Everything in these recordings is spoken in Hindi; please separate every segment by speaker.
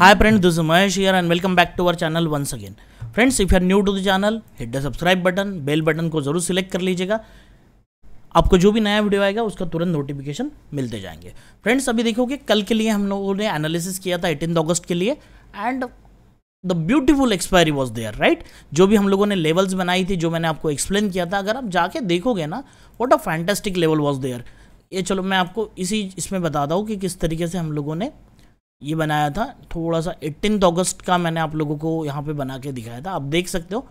Speaker 1: Hi friend, this Mahesh here and welcome back to our channel channel once friends if if you are new to the channel, hit the subscribe button, को जरूर सिलेक्ट कर लीजिएगा आपको जो भी नया वीडियो आएगा उसका तुरंत नोटिफिकेशन मिलते जाएंगे फ्रेंड्स अभी देखोगे कल के लिए हम लोगों ने एनालिसिस किया था एटीन अगस्त के लिए and the beautiful expiry was there right जो भी हम लोगों ने लेवल्स बनाई थी जो मैंने आपको एक्सप्लेन किया था अगर आप जाके देखोगे ना what a fantastic level was there ये चलो मैं आपको इसी इसमें बताता हूँ कि किस तरीके से हम लोगों ने ये बनाया था थोड़ा सा एट्टीन अगस्त का मैंने आप लोगों को यहाँ पे बना के दिखाया था आप देख सकते हो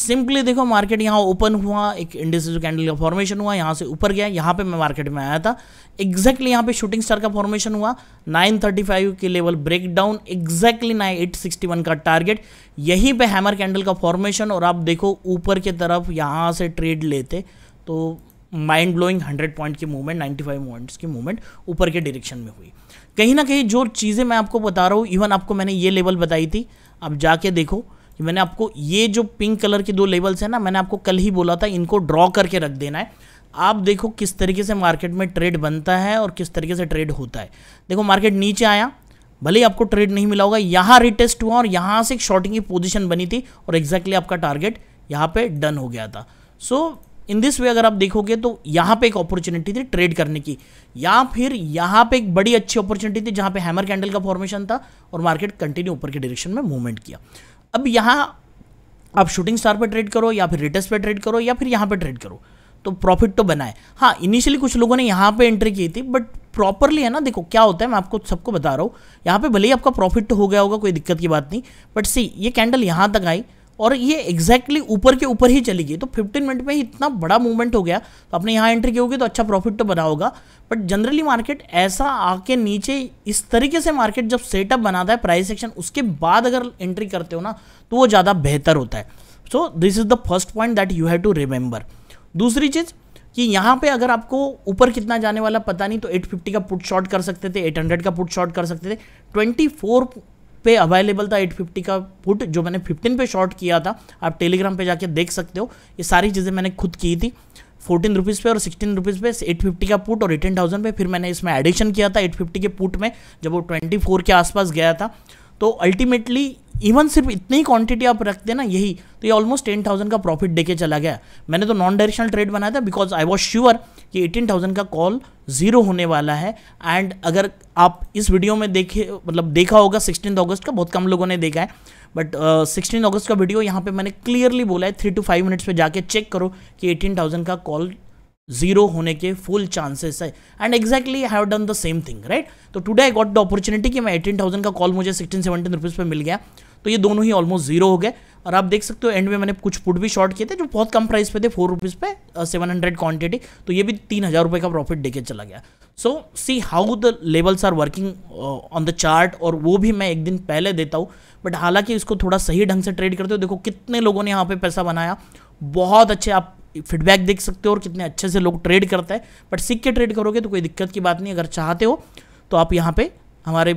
Speaker 1: सिंपली देखो मार्केट यहाँ ओपन हुआ एक इंडस्ट्रीज कैंडल का फॉर्मेशन हुआ यहाँ से ऊपर गया यहाँ पे मैं मार्केट में आया था एग्जैक्टली यहाँ पे शूटिंग स्टार का फॉर्मेशन हुआ 935 के level break down exactly nine eight sixty one का टारगेट यहीं पे हैमर कैंडल का फॉर्मेशन और आप देखो ऊपर की तरफ यहाँ से ट्रेड लेते तो माइंड ब्लोइंग हंड्रेड पॉइंट की मूवमेंट नाइन्टी फाइव पॉइंट्स की मूवमेंट ऊपर के डायरेक्शन में हुई कहीं ना कहीं जो चीज़ें मैं आपको बता रहा हूँ इवन आपको मैंने ये लेवल बताई थी आप जाके देखो कि मैंने आपको ये जो पिंक कलर के दो लेवल्स हैं ना मैंने आपको कल ही बोला था इनको ड्रॉ करके रख देना है आप देखो किस तरीके से मार्केट में ट्रेड बनता है और किस तरीके से ट्रेड होता है देखो मार्केट नीचे आया भले ही आपको ट्रेड नहीं मिला होगा यहाँ रिटेस्ट हुआ और यहाँ से एक शॉर्टिंग की पोजीशन बनी थी और एग्जैक्टली exactly आपका टारगेट यहाँ पे डन हो गया था सो so, इन दिस वे अगर आप देखोगे तो यहाँ पे एक अपॉर्चुनिटी थी ट्रेड करने की या फिर यहाँ पे एक बड़ी अच्छी अपॉर्चुनिटी थी जहाँ पे हैमर कैंडल का फॉर्मेशन था और मार्केट कंटिन्यू ऊपर के डायरेक्शन में मूवमेंट किया अब यहाँ आप शूटिंग स्टार पर ट्रेड करो या फिर रिटर्स पर ट्रेड करो या फिर यहाँ पर ट्रेड करो तो प्रॉफिट तो बनाए हाँ इनिशियली कुछ लोगों ने यहाँ पे एंट्री की थी बट प्रॉपरली है ना देखो क्या होता है मैं आपको सबको बता रहा हूँ यहाँ पे भले ही आपका प्रॉफिट तो हो गया होगा कोई दिक्कत की बात नहीं बट सी ये कैंडल यहाँ तक आई और ये एग्जैक्टली ऊपर के ऊपर ही चली गई तो 15 मिनट में ही इतना बड़ा मूवमेंट हो गया तो आपने यहाँ एंट्री की होगी तो अच्छा प्रॉफिट तो बना होगा बट जनरली मार्केट ऐसा आके नीचे इस तरीके से मार्केट जब सेटअप बनाता है प्राइस सेक्शन उसके बाद अगर एंट्री करते हो ना तो वो ज़्यादा बेहतर होता है so this is the first point that you have to remember दूसरी चीज़ कि यहाँ पे अगर आपको ऊपर कितना जाने वाला पता नहीं तो 850 का पुट शॉर्ट कर सकते थे 800 का पुट शॉर्ट कर सकते थे 24 पे अवेलेबल था 850 का पुट जो मैंने 15 पे शॉर्ट किया था आप टेलीग्राम पे जाके देख सकते हो ये सारी चीज़ें मैंने खुद की थी फोर्टीन रुपीज़ पे और सिक्सटीन रुपीज़ पे एट फिफ्टी का पुट और एटीन थाउजेंड पे फिर मैंने इसमें एडिशन किया था एट फिफ्टी के पुट में जब वो ट्वेंटी फोर के आसपास गया था तो अल्टीमेटली इवन सिर्फ इतनी ही क्वांटिटी आप रख देना यही तो ये ऑलमोस्ट टेन थाउजेंड का प्रॉफिट देके चला गया मैंने तो नॉन डायरेक्शनल ट्रेड बनाया था बिकॉज आई वॉज श्योर कि एटीन थाउजेंड का कॉल जीरो होने वाला है एंड अगर आप इस वीडियो में देखे मतलब देखा होगा सिक्सटीन अगस्त का बहुत कम लोगों ने देखा है बट सिक्सटीन अगस्त का वीडियो यहाँ पे मैंने क्लियरली बोला है थ्री टू फाइव मिनट्स पे जाके चेक करो कि एटीन थाउजेंड का कॉल जीरो होने के फुल चांसेस है and exactly have done the same thing right तो today I got the opportunity कि मैं एटीन थाउजेंड का कॉल मुझे सिक्सटीन सेवेंटीन रुपीज़ पर मिल गया तो ये दोनों ही ऑलमोस्ट जीरो हो गए और आप देख सकते हो एंड में मैंने कुछ पुट भी शॉर्ट किए थे जो बहुत कम प्राइस पे थे फोर रुपीज़ पे सेवन हंड्रेड क्वान्टिटी तो ये भी तीन हज़ार रुपये का प्रॉफिट देके चला गया so see how the levels are working on the chart और वो भी मैं एक दिन पहले देता हूँ बट हालांकि इसको थोड़ा सही ढंग से ट्रेड करते हो देखो कितने लोगों ने यहाँ पे पैसा बनाया बहुत अच्छे आप फीडबैक देख सकते हो और कितने अच्छे से लोग ट्रेड करते हैं बट सीख के ट्रेड करोगे तो कोई दिक्कत की बात नहीं अगर चाहते हो तो आप यहाँ पे हमारे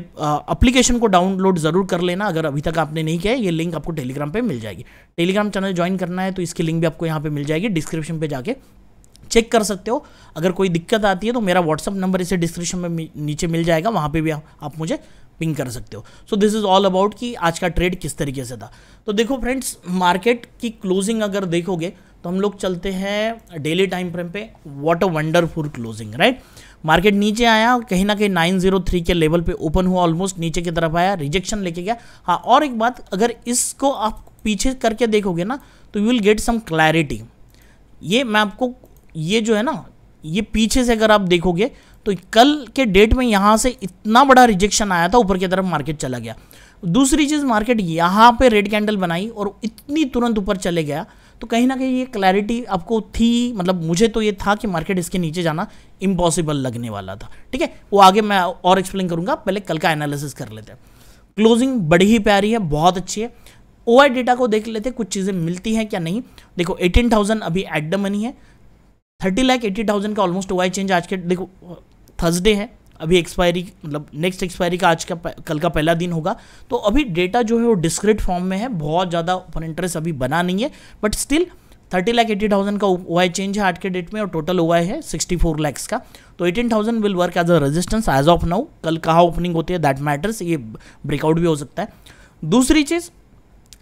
Speaker 1: एप्लीकेशन को डाउनलोड ज़रूर कर लेना अगर अभी तक आपने नहीं किया है ये लिंक आपको टेलीग्राम पे मिल जाएगी टेलीग्राम चैनल ज्वाइन करना है तो इसकी लिंक भी आपको यहाँ पे मिल जाएगी डिस्क्रिप्शन पे जाके चेक कर सकते हो अगर कोई दिक्कत आती है तो मेरा व्हाट्सअप नंबर इसे डिस्क्रिप्शन में नीचे मिल जाएगा वहाँ पर भी आप मुझे पिंग कर सकते हो so this is all about कि आज का ट्रेड किस तरीके से था तो देखो फ्रेंड्स मार्केट की क्लोजिंग अगर देखोगे तो हम लोग चलते हैं डेली टाइम फ्रेम पे what a wonderful closing right market नीचे आया कहीं ना कहीं 903 के लेवल पे ओपन हुआ ऑलमोस्ट नीचे की तरफ आया रिजेक्शन लेके गया हाँ और एक बात अगर इसको आप पीछे करके देखोगे ना तो you will get some clarity ये मैं आपको ये जो है ना ये पीछे से अगर आप देखोगे तो कल के डेट में यहाँ से इतना बड़ा रिजेक्शन आया था ऊपर की तरफ मार्केट चला गया दूसरी चीज़ मार्केट यहाँ पे रेड कैंडल बनाई और इतनी तुरंत ऊपर चले गया तो कहीं ना कहीं ये क्लैरिटी आपको थी मतलब मुझे तो ये था कि मार्केट इसके नीचे जाना इम्पॉसिबल लगने वाला था ठीक है वो आगे मैं और एक्सप्लेन करूंगा पहले कल का एनालिसिस कर लेते हैं क्लोजिंग बड़ी ही प्यारी है बहुत अच्छी है ओ डेटा को देख लेते हैं कुछ चीज़ें मिलती हैं क्या नहीं देखो एटीन थाउजेंड अभी एट द मनी है थर्टी लाख एटी थाउजेंड का ऑलमोस्ट ओ चेंज आज के देखो थर्सडे है अभी एक्सपायरी मतलब नेक्स्ट एक्सपायरी का आज का कल का पहला दिन होगा तो अभी डेटा जो है वो डिस्क्रिट फॉर्म में है बहुत ज़्यादा ओपन इंटरेस्ट अभी बना नहीं है but still thirty lakh eighty thousand का ओ आई चेंज है आज के डेट में और टोटल ओ है सिक्सटी फोर लैक्स का तो eighteen thousand will work as a resistance as of now कल कहाँ ओपनिंग होती है दैट मैटर्स ये ब्रेकआउट भी हो सकता है दूसरी चीज़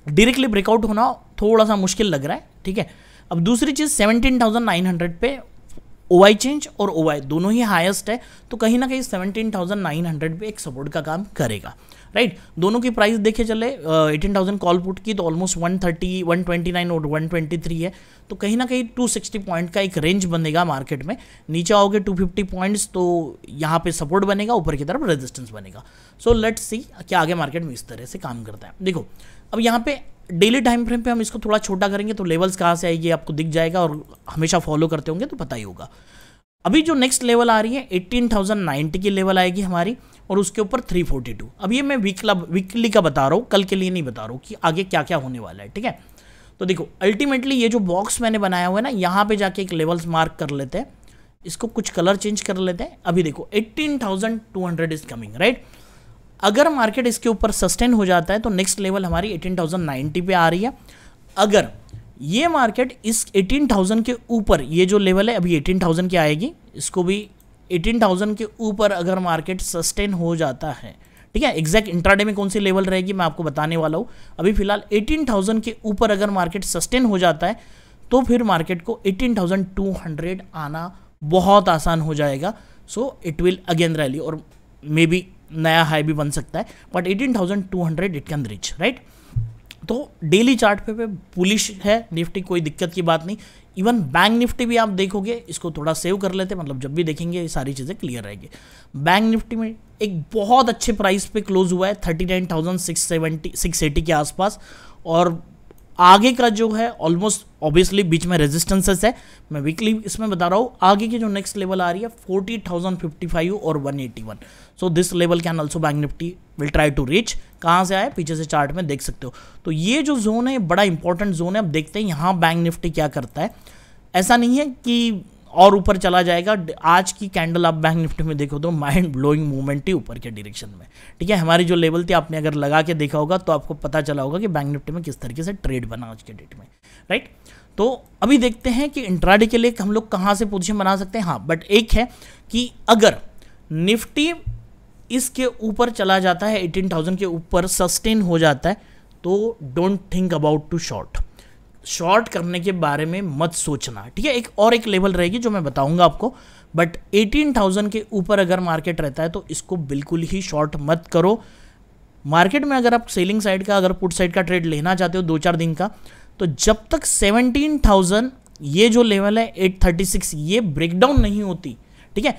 Speaker 1: डायरेक्टली ब्रेकआउट होना थोड़ा सा मुश्किल लग रहा है ठीक है अब दूसरी चीज़ सेवनटीन थाउजेंड नाइन हंड्रेड पे ओ चेंज और ओ दोनों ही हाईएस्ट है तो कहीं ना कहीं सेवनटीन थाउजेंड नाइन हंड्रेड पे एक सपोर्ट का काम करेगा राइट दोनों की प्राइस देखे चले एटीन थाउजेंड कॉल पुट की तो almost one thirty one twenty nine और वन ट्वेंटी थ्री है तो कहीं ना कहीं टू सिक्सटी पॉइंट का एक रेंज बनेगा मार्केट में नीचे आओगे टू फिफ्टी पॉइंट्स तो यहाँ पे सपोर्ट बनेगा ऊपर की तरफ रेजिस्टेंस बनेगा सो लेट्स सी क्या आगे मार्केट में इस तरह से काम करता है देखो अब यहाँ पे डेली टाइम फ्रेम पे हम इसको थोड़ा छोटा करेंगे तो लेवल्स कहाँ से आएगी आपको दिख जाएगा और हमेशा फॉलो करते होंगे तो पता ही होगा अभी जो नेक्स्ट लेवल आ रही है एट्टीन थाउजेंड नाइन्टी की लेवल आएगी हमारी और उसके ऊपर थ्री फोर्टी टू अब ये मैं वीकला वीकली का बता रहा हूँ कल के लिए नहीं बता रहा हूँ कि आगे क्या क्या होने वाला है ठीक है तो देखो अल्टीमेटली ये जो बॉक्स मैंने बनाया हुआ है ना यहाँ पे जाके एक लेवल्स मार्क कर लेते हैं इसको कुछ कलर चेंज कर लेते हैं अभी देखो hundred is coming right right? अगर मार्केट इसके ऊपर सस्टेन हो जाता है तो नेक्स्ट लेवल हमारी एटीन थाउजेंड नाइनटी पे आ रही है अगर ये मार्केट इस एटीन थाउजेंड के ऊपर ये जो लेवल है अभी एटीन थाउजेंड की आएगी इसको भी एटीन थाउजेंड के ऊपर अगर मार्केट सस्टेन हो जाता है ठीक है एग्जैक्ट इंट्राडे में कौन सी लेवल रहेगी मैं आपको बताने वाला हूँ अभी फिलहाल एटीन थाउजेंड के ऊपर अगर मार्केट सस्टेन हो जाता है तो फिर मार्केट को एटीन थाउजेंड टू हंड्रेड आना बहुत आसान हो जाएगा so it will again rally और मे बी नया हाई भी बन सकता है but eighteen thousand two hundred it can reach right तो डेली चार्ट पे, पुलिश है निफ्टी कोई दिक्कत की बात नहीं इवन बैंक निफ्टी भी आप देखोगे इसको थोड़ा सेव कर लेते मतलब जब भी देखेंगे ये सारी चीज़ें क्लियर रहेगी बैंक निफ्टी में एक बहुत अच्छे प्राइस पे क्लोज हुआ है thirty nine thousand six seventy six eighty के आसपास और आगे का जो है ऑलमोस्ट ऑब्वियसली बीच में रेजिस्टेंसेस है मैं वीकली इसमें बता रहा हूँ आगे की जो नेक्स्ट लेवल आ रही है फोर्टी थाउजेंड फिफ्टी फाइव और one eighty one so this level can also bank Nifty will try to reach कहाँ से आए पीछे से चार्ट में देख सकते हो तो ये जो जोन है बड़ा इंपॉर्टेंट जोन है अब देखते हैं यहाँ बैंक निफ्टी क्या करता है ऐसा नहीं है कि और ऊपर चला जाएगा आज की कैंडल आप बैंक निफ्टी में देखो तो माइंड ब्लोइंग मूवमेंट ही ऊपर के डायरेक्शन में ठीक है हमारी जो लेवल थी आपने अगर लगा के देखा होगा तो आपको पता चला होगा कि बैंक निफ्टी में किस तरीके से ट्रेड बना आज के डेट में राइट तो अभी देखते हैं कि इंट्राडे के लिए हम लोग कहाँ से पोजिशन बना सकते हैं हाँ बट एक है कि अगर निफ्टी इसके ऊपर चला जाता है 18,000 के ऊपर सस्टेन हो जाता है तो don't think about to short short करने के बारे में मत सोचना ठीक है एक और एक लेवल रहेगी जो मैं बताऊंगा आपको बट 18,000 के ऊपर अगर मार्केट रहता है तो इसको बिल्कुल ही शॉर्ट मत करो मार्केट में अगर आप सेलिंग साइड का अगर पुट साइड का ट्रेड लेना चाहते हो दो चार दिन का तो जब तक 17,000 ये जो लेवल है 836 ये ब्रेकडाउन नहीं होती ठीक है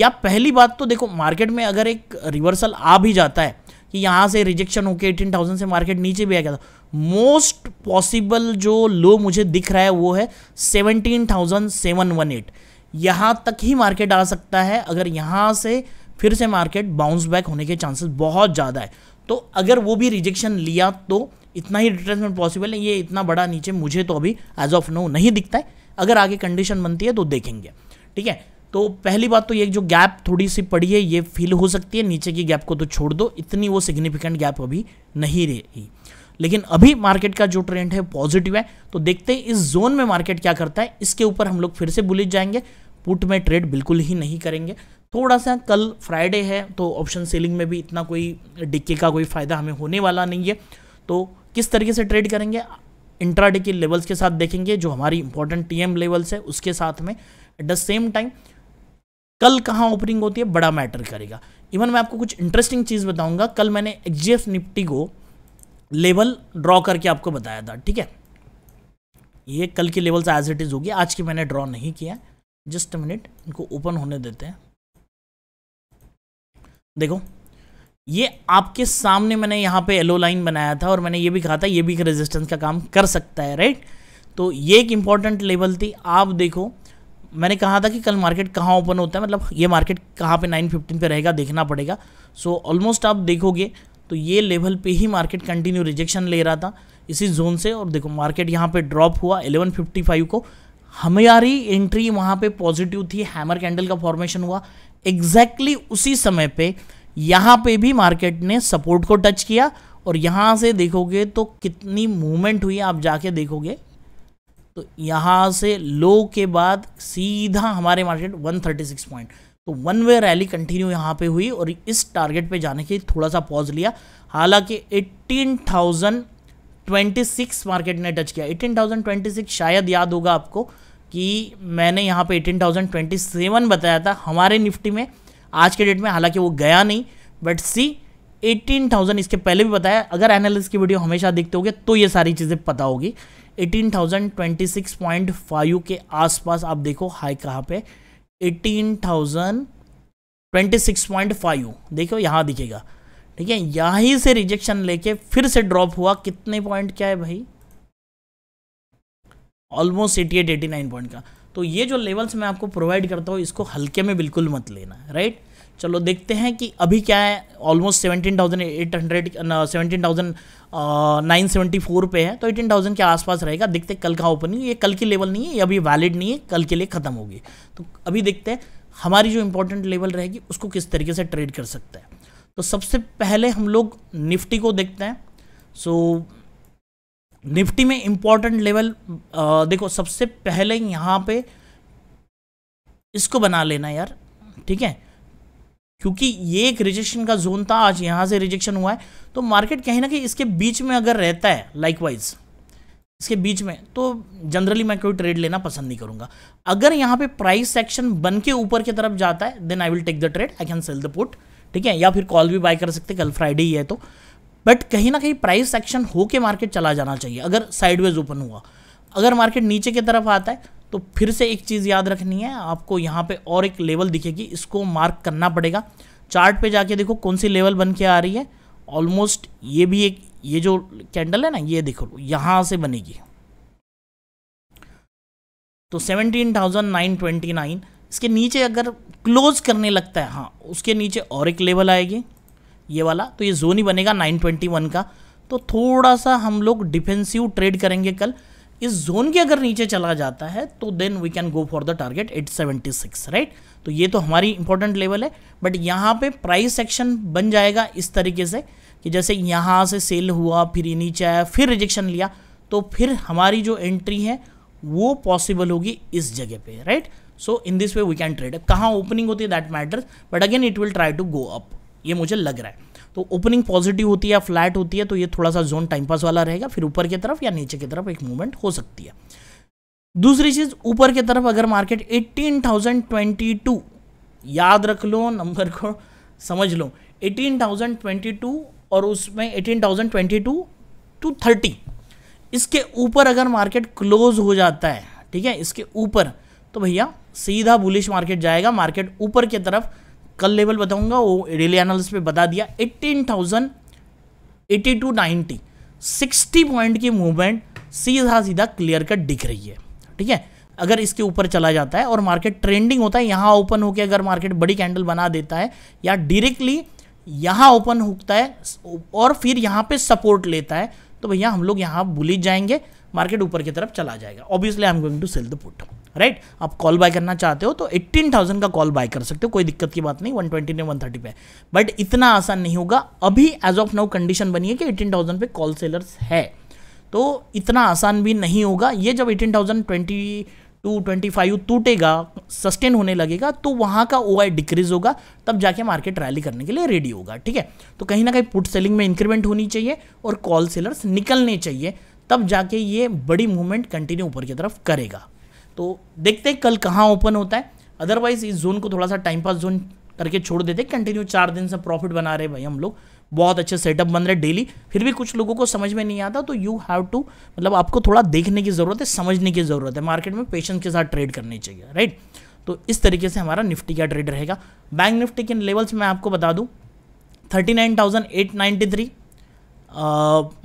Speaker 1: या पहली बात तो देखो मार्केट में अगर एक रिवर्सल आ भी जाता है कि यहाँ से रिजेक्शन होके 18,000 से मार्केट नीचे भी आ गया था मोस्ट पॉसिबल जो लो मुझे दिख रहा है वो है seventeen thousand seven one eight यहाँ तक ही मार्केट आ सकता है अगर यहाँ से फिर से मार्केट बाउंस बैक होने के चांसेस बहुत ज़्यादा है तो अगर वो भी रिजेक्शन लिया तो इतना ही रिट्रेसमेंट पॉसिबल है ये इतना बड़ा नीचे मुझे तो अभी एज ऑफ नो नहीं दिखता है अगर आगे कंडीशन बनती है तो देखेंगे ठीक है तो पहली बात तो ये जो गैप थोड़ी सी पड़ी है ये फील हो सकती है नीचे की गैप को तो छोड़ दो इतनी वो सिग्निफिकेंट गैप अभी नहीं रही लेकिन अभी मार्केट का जो ट्रेंड है पॉजिटिव है तो देखते हैं इस जोन में मार्केट क्या करता है इसके ऊपर हम लोग फिर से बुलिस जाएंगे पुट में ट्रेड बिल्कुल ही नहीं करेंगे थोड़ा सा कल फ्राइडे है तो ऑप्शन सेलिंग में भी इतना कोई डिक्के का कोई फ़ायदा हमें होने वाला नहीं है तो किस तरीके से ट्रेड करेंगे इंट्रा के लेवल्स के साथ देखेंगे जो हमारी इंपॉर्टेंट टीएम लेवल्स है उसके साथ में एट द सेम टाइम कल कहाँ ओपनिंग होती है बड़ा मैटर करेगा इवन मैं आपको कुछ इंटरेस्टिंग चीज़ बताऊँगा कल मैंने एच निफ्टी को लेवल ड्रॉ करके आपको बताया था ठीक है ये कल के लेवल्स एज इट इज़ होगी आज की मैंने ड्रॉ नहीं किया जस्ट मिनट इनको ओपन होने देते हैं देखो ये आपके सामने मैंने यहाँ पे येलो लाइन बनाया था और मैंने ये भी कहा था ये भी एक रेजिस्टेंस का काम कर सकता है राइट तो ये एक इम्पॉर्टेंट लेवल थी आप देखो मैंने कहा था कि कल मार्केट कहाँ ओपन होता है मतलब ये मार्केट कहाँ पे 915 पे रहेगा देखना पड़ेगा सो so, ऑलमोस्ट आप देखोगे तो ये लेवल पे ही मार्केट कंटिन्यू रिजेक्शन ले रहा था इसी जोन से और देखो मार्केट यहाँ पे ड्रॉप हुआ 1155 को हमारी एंट्री वहां पे पॉजिटिव थी हैमर कैंडल का फॉर्मेशन हुआ एग्जैक्टली exactly उसी समय पे यहां पे भी मार्केट ने सपोर्ट को टच किया और यहां से देखोगे तो कितनी मूवमेंट हुई आप जाके देखोगे तो यहां से लो के बाद सीधा हमारे मार्केट 136 पॉइंट तो वन वे रैली कंटिन्यू यहां पे हुई और इस टारगेट पे जाने के थोड़ा सा पॉज लिया हालांकि 18,026 मार्केट ने टच किया 18,026 शायद याद होगा आपको कि मैंने यहाँ पे सेवन बताया था हमारे निफ्टी में आज के डेट में हालांकि वो गया नहीं बट सी एटीन थाउजेंड इसके पहले भी बताया अगर एनालिस की वीडियो हमेशा देखते होगे तो ये सारी चीज़ें पता होगी eighteen thousand twenty six point five के आसपास आप देखो हाई कहाँ पे फाइव देखो यहाँ दिखेगा ठीक है यहाँ से रिजेक्शन लेके फिर से ड्रॉप हुआ कितने पॉइंट क्या है भाई almost eighty eight eighty nine point का तो ये जो लेवल्स मैं आपको प्रोवाइड करता हूँ इसको हल्के में बिल्कुल मत लेना राइट चलो देखते हैं कि अभी क्या है almost seventeen thousand eight hundred seventeen thousand nine seventy four पे है तो एटीन थाउजेंड के आसपास रहेगा देखते कल का ओपनिंग ये कल की लेवल नहीं है ये अभी वैलिड नहीं है कल के लिए ख़त्म होगी तो अभी देखते हैं हमारी जो इंपॉर्टेंट लेवल रहेगी उसको किस तरीके से ट्रेड कर सकते हैं तो सबसे पहले हम लोग निफ्टी को देखते हैं सो so, निफ्टी में इम्पॉर्टेंट लेवल देखो सबसे पहले यहाँ पे इसको बना लेना यार ठीक है क्योंकि ये एक रिजेक्शन का जोन था आज यहाँ से रिजेक्शन हुआ है तो मार्केट कहीं ना कहीं इसके बीच में अगर रहता है लाइकवाइज इसके बीच में तो जनरली मैं कोई ट्रेड लेना पसंद नहीं करूंगा अगर यहाँ पे प्राइस सेक्शन बन के ऊपर की तरफ जाता है then I will take the trade I can sell the put ठीक है या फिर कॉल भी बाय कर सकते कल फ्राइडे ही है तो बट कहीं ना कहीं प्राइस एक्शन होके मार्केट चला जाना चाहिए अगर साइडवेज ओपन हुआ अगर मार्केट नीचे की तरफ आता है तो फिर से एक चीज़ याद रखनी है आपको यहाँ पे और एक लेवल दिखेगी इसको मार्क करना पड़ेगा चार्ट पे जाके देखो कौन सी लेवल बन के आ रही है ऑलमोस्ट ये भी एक ये जो कैंडल है ना ये देखो यहाँ से बनेगी तो seventeen thousand nine twenty nine इसके नीचे अगर क्लोज करने लगता है हाँ उसके नीचे और एक लेवल आएगी ये वाला तो ये जोन ही बनेगा 921 का तो थोड़ा सा हम लोग डिफेंसिव ट्रेड करेंगे कल इस जोन के अगर नीचे चला जाता है तो then we can go for the target 876 right तो ये तो हमारी इंपॉर्टेंट लेवल है बट यहाँ पे प्राइस एक्शन बन जाएगा इस तरीके से कि जैसे यहाँ से सेल हुआ फिर ये नीचे आया फिर रिजेक्शन लिया तो फिर हमारी जो एंट्री है वो पॉसिबल होगी इस जगह पे right so in this way we can trade कहाँ ओपनिंग होती है that matters but again it will try to go up ये मुझे लग रहा है तो ओपनिंग पॉजिटिव होती है या फ्लैट होती है तो ये थोड़ा सा जोन टाइम पास वाला रहेगा फिर ऊपर की तरफ या नीचे की तरफ एक मूवमेंट हो सकती है दूसरी चीज़ ऊपर की तरफ अगर मार्केट 18,022 याद रख लो नंबर को समझ लो 18,022 और उसमें 18,022 टू 30 इसके ऊपर अगर मार्केट क्लोज हो जाता है ठीक है इसके ऊपर तो भैया सीधा बुलिश मार्केट जाएगा मार्केट ऊपर की तरफ कल लेवल बताऊंगा वो रिले एनालिस पे बता दिया eighteen thousand eighty two ninety sixty point की मूवमेंट सीधा सीधा क्लियर कट दिख रही है ठीक है अगर इसके ऊपर चला जाता है और मार्केट ट्रेंडिंग होता है यहाँ ओपन होकर अगर मार्केट बड़ी कैंडल बना देता है या डायरेक्टली यहाँ ओपन होता है और फिर यहाँ पे सपोर्ट लेता है तो भैया हम लोग यहाँ बुलिज जाएंगे मार्केट ऊपर की तरफ चला जाएगा obviously I am going to sell the put right आप कॉल बाय करना चाहते हो तो 18,000 का कॉल बाय कर सकते हो कोई दिक्कत की बात नहीं 120 ने 130 पे बट इतना आसान नहीं होगा अभी एज ऑफ नाउ कंडीशन बनी है कि 18,000 पे कॉल सेलर्स है तो इतना आसान भी नहीं होगा ये जब 18,000 thousand twenty two twenty five टूटेगा सस्टेन होने लगेगा तो वहाँ का ओ आई डिक्रीज होगा तब जाके मार्केट रैली करने के लिए रेडी होगा ठीक है तो कहीं ना कहीं पुट सेलिंग में इंक्रीमेंट होनी चाहिए और कॉल सेलर्स निकलने चाहिए तब जाके ये बड़ी मूवमेंट कंटिन्यू ऊपर की तरफ करेगा तो देखते हैं कल कहाँ ओपन होता है अदरवाइज इस जोन को थोड़ा सा टाइम पास जोन करके छोड़ देते कंटिन्यू चार दिन से प्रॉफिट बना रहे भाई हम लोग बहुत अच्छे सेटअप बन रहे डेली फिर भी कुछ लोगों को समझ में नहीं आता तो यू हैव टू मतलब आपको थोड़ा देखने की ज़रूरत है समझने की ज़रूरत है मार्केट में पेशेंस के साथ ट्रेड करनी चाहिए राइट तो इस तरीके से हमारा निफ्टी का ट्रेड रहेगा बैंक निफ्टी के लेवल्स मैं आपको बता दूँ thirty nine thousand eight ninety three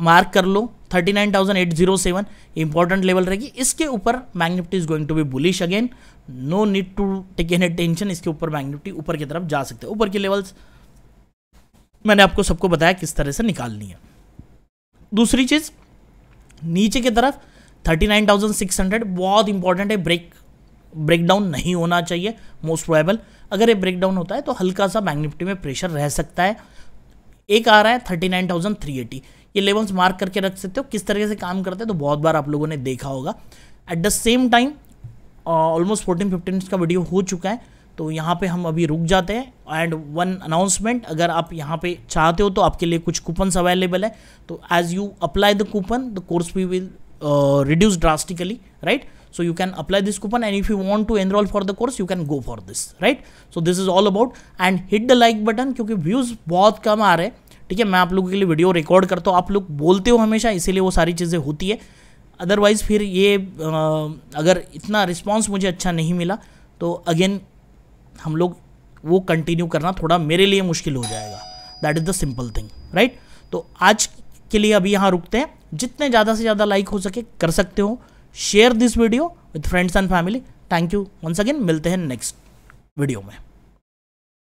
Speaker 1: mark कर लो 39,807 इंपॉर्टेंट लेवल रहेगी इसके ऊपर bank is going to be bullish again no need to take an tension इसके ऊपर बैंक ऊपर की तरफ जा सकते हैं ऊपर के लेवल्स मैंने आपको सबको बताया किस तरह से निकालनी है दूसरी चीज़ नीचे की तरफ 39,600 बहुत इंपॉर्टेंट है ब्रेक ब्रेकडाउन नहीं होना चाहिए मोस्ट प्रोबेबल अगर ये ब्रेकडाउन होता है तो हल्का सा बैंक में प्रेशर रह सकता है एक आ रहा है थर्टी ये लेवल्स मार्क करके रख सकते हो किस तरीके से काम करते हैं तो बहुत बार आप लोगों ने देखा होगा at the same time almost fourteen fifteen का वीडियो हो चुका है तो यहाँ पे हम अभी रुक जाते हैं एंड वन अनाउंसमेंट अगर आप यहाँ पे चाहते हो तो आपके लिए कुछ कूपन्स अवेलेबल है तो as you apply the coupon the course we will reduce drastically right so you can apply this coupon and if you want to enroll for the course you can go for this right so this is all about and hit the like button क्योंकि व्यूज बहुत कम आ रहे हैं ठीक है मैं आप लोगों के लिए वीडियो रिकॉर्ड करता हूँ आप लोग बोलते हो हमेशा इसीलिए वो सारी चीज़ें होती है अदरवाइज़ फिर ये आ, अगर इतना रिस्पॉन्स मुझे अच्छा नहीं मिला तो अगेन हम लोग वो कंटिन्यू करना थोड़ा मेरे लिए मुश्किल हो जाएगा that is the simple thing right तो आज के लिए अभी यहाँ रुकते हैं जितने ज़्यादा से ज़्यादा लाइक हो सके कर सकते हो share this video with friends and family thank you once again मिलते हैं नेक्स्ट वीडियो में